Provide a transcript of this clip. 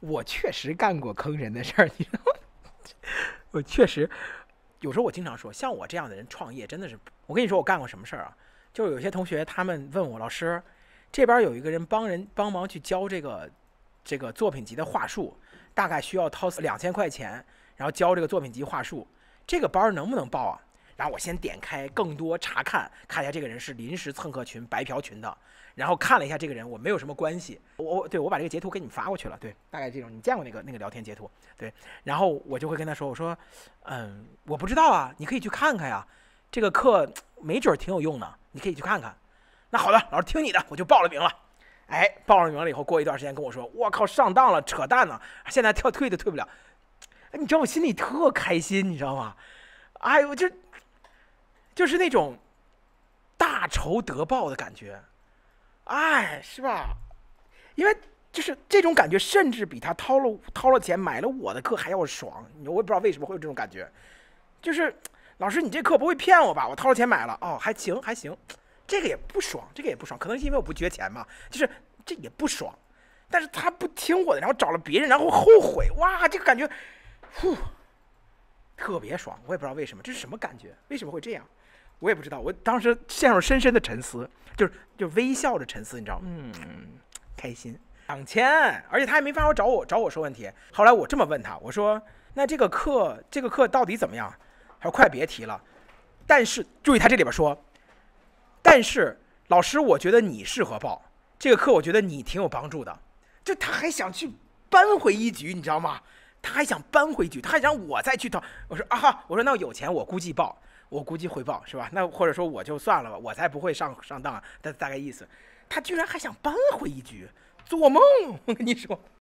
我确实干过坑人的事儿，你知道吗？我确实有时候我经常说，像我这样的人创业真的是……我跟你说，我干过什么事儿啊？就是有些同学他们问我，老师，这边有一个人帮人帮忙去教这个这个作品集的话术，大概需要掏两千块钱，然后教这个作品集话术，这个班能不能报啊？然后我先点开更多查看，看一下这个人是临时蹭课群、白嫖群的。然后看了一下这个人，我没有什么关系。我我对我把这个截图给你发过去了。对，大概这种你见过那个那个聊天截图。对，然后我就会跟他说：“我说，嗯，我不知道啊，你可以去看看呀，这个课没准儿挺有用的，你可以去看看。”那好的，老师听你的，我就报了名了。哎，报了名了以后，过一段时间跟我说：“我靠，上当了，扯淡呢，现在跳退都退不了。”哎，你知道我心里特开心，你知道吗？哎我就。就是那种大仇得报的感觉，哎，是吧？因为就是这种感觉，甚至比他掏了掏了钱买了我的课还要爽。我也不知道为什么会有这种感觉。就是老师，你这课不会骗我吧？我掏了钱买了，哦，还行还行，这个也不爽，这个也不爽。可能是因为我不缺钱嘛，就是这也不爽。但是他不听我的，然后找了别人，然后后悔，哇，这个感觉，呼，特别爽。我也不知道为什么，这是什么感觉？为什么会这样？我也不知道，我当时陷入深深的沉思，就是就微笑着沉思，你知道吗？嗯，开心，两千，而且他也没法找我找我说问题。后来我这么问他，我说：“那这个课，这个课到底怎么样？”他说：“快别提了。”但是注意他这里边说：“但是老师，我觉得你适合报这个课，我觉得你挺有帮助的。”就他还想去扳回一局，你知道吗？他还想扳回一局，他还想我再去投。我说：“啊哈，我说那有钱，我估计报。”我估计会报是吧？那或者说我就算了吧，我才不会上上当。大大概意思，他居然还想扳回一局，做梦！我跟你说。